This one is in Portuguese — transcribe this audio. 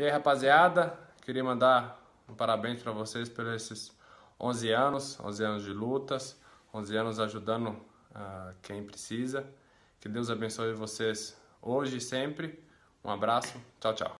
E aí, rapaziada, queria mandar um parabéns para vocês por esses 11 anos, 11 anos de lutas, 11 anos ajudando uh, quem precisa. Que Deus abençoe vocês hoje e sempre. Um abraço, tchau, tchau.